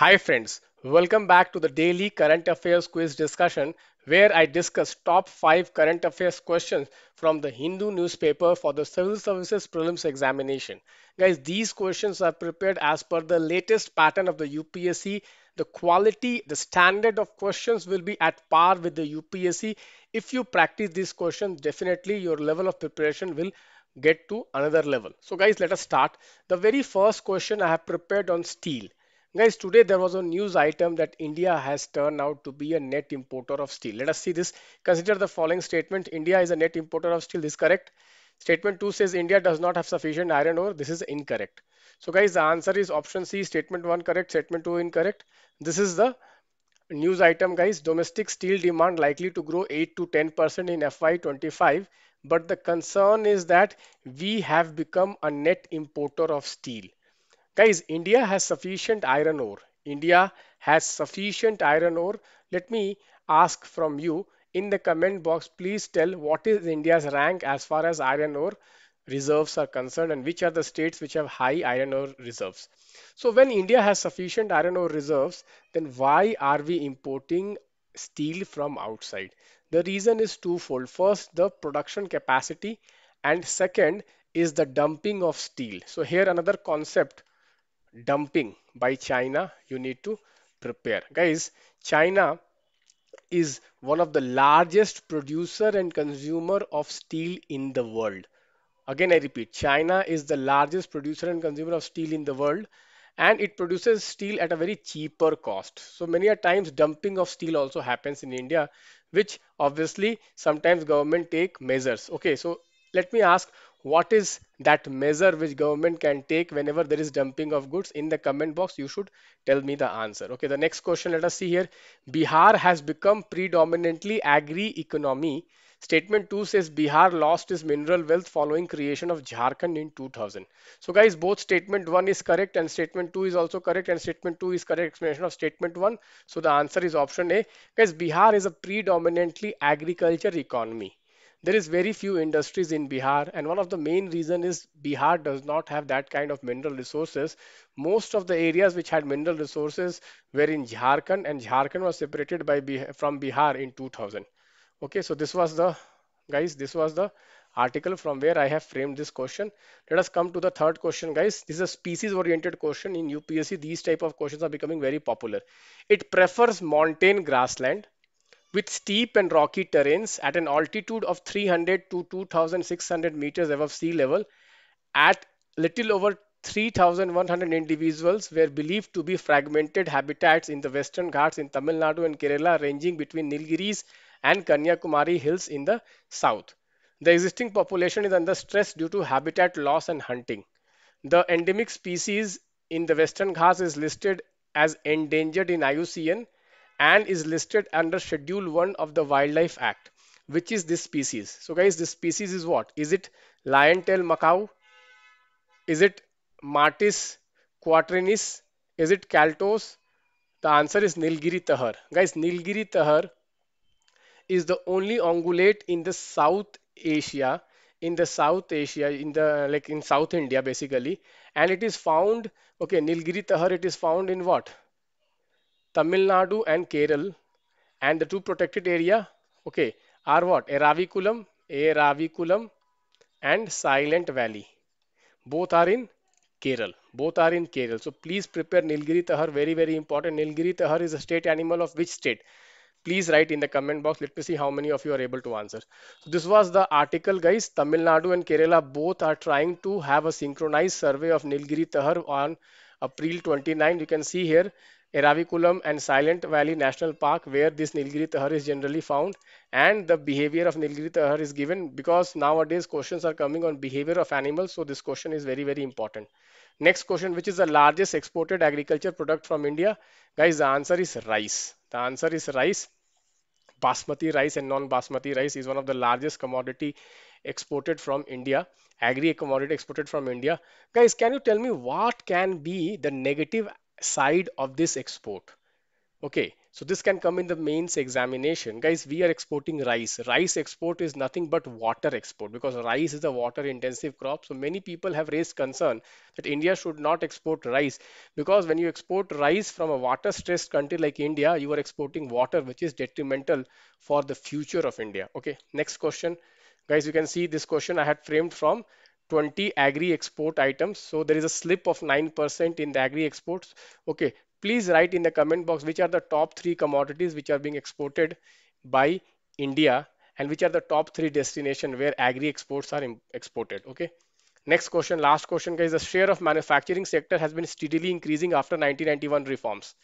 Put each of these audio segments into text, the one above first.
Hi friends, welcome back to the daily current affairs quiz discussion where I discuss top 5 current affairs questions from the Hindu newspaper for the civil services prelims examination. Guys, these questions are prepared as per the latest pattern of the UPSC. The quality, the standard of questions will be at par with the UPSC. If you practice these questions, definitely your level of preparation will get to another level. So guys, let us start. The very first question I have prepared on steel Guys, today there was a news item that India has turned out to be a net importer of steel. Let us see this. Consider the following statement. India is a net importer of steel. This correct. Statement 2 says India does not have sufficient iron ore. This is incorrect. So guys, the answer is option C. Statement 1 correct. Statement 2 incorrect. This is the news item guys. Domestic steel demand likely to grow 8 to 10% in FY25. But the concern is that we have become a net importer of steel. Guys, India has sufficient iron ore. India has sufficient iron ore. Let me ask from you in the comment box, please tell what is India's rank as far as iron ore reserves are concerned and which are the states which have high iron ore reserves. So when India has sufficient iron ore reserves, then why are we importing steel from outside? The reason is twofold. First, the production capacity and second is the dumping of steel. So here another concept dumping by China, you need to prepare. Guys, China is one of the largest producer and consumer of steel in the world. Again, I repeat, China is the largest producer and consumer of steel in the world and it produces steel at a very cheaper cost. So many a times dumping of steel also happens in India, which obviously sometimes government take measures. Okay, so let me ask what is that measure which government can take whenever there is dumping of goods in the comment box you should tell me the answer okay the next question let us see here bihar has become predominantly agri economy statement 2 says bihar lost its mineral wealth following creation of jharkhand in 2000 so guys both statement 1 is correct and statement 2 is also correct and statement 2 is correct explanation of statement 1 so the answer is option a guys bihar is a predominantly agriculture economy there is very few industries in Bihar and one of the main reason is Bihar does not have that kind of mineral resources. Most of the areas which had mineral resources were in Jharkhand and Jharkhand was separated by from Bihar in 2000. Okay, so this was the guys, this was the article from where I have framed this question. Let us come to the third question guys. This is a species oriented question in UPSC. These type of questions are becoming very popular. It prefers montane grassland with steep and rocky terrains at an altitude of 300 to 2600 meters above sea level at little over 3100 individuals were believed to be fragmented habitats in the western ghats in Tamil Nadu and Kerala ranging between Nilgiris and Kanyakumari hills in the south. The existing population is under stress due to habitat loss and hunting. The endemic species in the western ghats is listed as endangered in IUCN and is listed under Schedule 1 of the Wildlife Act. Which is this species? So guys, this species is what? Is it lion tail macaw? Is it Martis quatrinis? Is it Caltos? The answer is Nilgiri Tahar. Guys, Nilgiri Tahar is the only ungulate in the South Asia, in the South Asia, in the like in South India basically, and it is found. Okay, Nilgiri Tahar. It is found in what? Tamil Nadu and Kerala and the two protected area okay are what Eravikulam Eravikulam and Silent Valley both are in Kerala both are in Kerala so please prepare Nilgiri Tahar very very important Nilgiri Tahar is a state animal of which state please write in the comment box let me see how many of you are able to answer so this was the article guys tamil nadu and kerala both are trying to have a synchronized survey of nilgiri tahar on april 29 you can see here Eravikulam and Silent Valley National Park where this Nilgiri Tahar is generally found and the behavior of Nilgiri Tahar is given because nowadays questions are coming on behavior of animals so this question is very very important. Next question which is the largest exported agriculture product from India? Guys the answer is rice. The answer is rice. Basmati rice and non-basmati rice is one of the largest commodity exported from India, agri commodity exported from India. Guys, can you tell me what can be the negative side of this export okay so this can come in the mains examination guys we are exporting rice rice export is nothing but water export because rice is a water intensive crop so many people have raised concern that india should not export rice because when you export rice from a water stressed country like india you are exporting water which is detrimental for the future of india okay next question guys you can see this question i had framed from 20 agri export items so there is a slip of 9% in the agri exports okay please write in the comment box which are the top three commodities which are being exported by india and which are the top three destination where agri exports are exported okay next question last question guys the share of manufacturing sector has been steadily increasing after 1991 reforms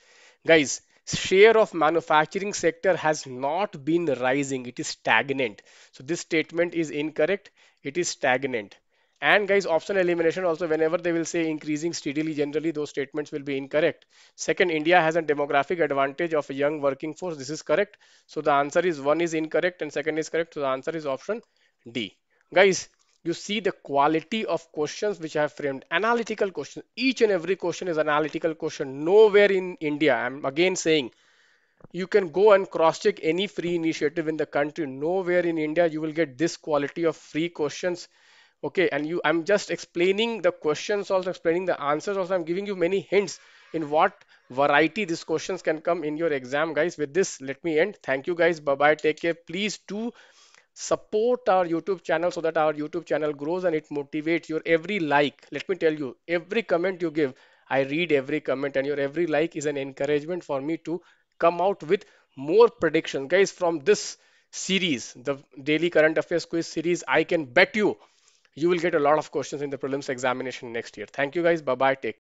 guys share of manufacturing sector has not been rising it is stagnant so this statement is incorrect it is stagnant and guys option elimination also whenever they will say increasing steadily generally those statements will be incorrect second india has a demographic advantage of a young working force this is correct so the answer is one is incorrect and second is correct so the answer is option d guys you see the quality of questions which i have framed analytical question each and every question is analytical question nowhere in india i'm again saying you can go and cross check any free initiative in the country nowhere in india you will get this quality of free questions okay and you i'm just explaining the questions also explaining the answers also i'm giving you many hints in what variety these questions can come in your exam guys with this let me end thank you guys bye bye take care please do support our youtube channel so that our youtube channel grows and it motivates your every like let me tell you every comment you give i read every comment and your every like is an encouragement for me to come out with more predictions guys from this series the daily current affairs quiz series i can bet you you will get a lot of questions in the prelims examination next year. Thank you guys. Bye-bye. Take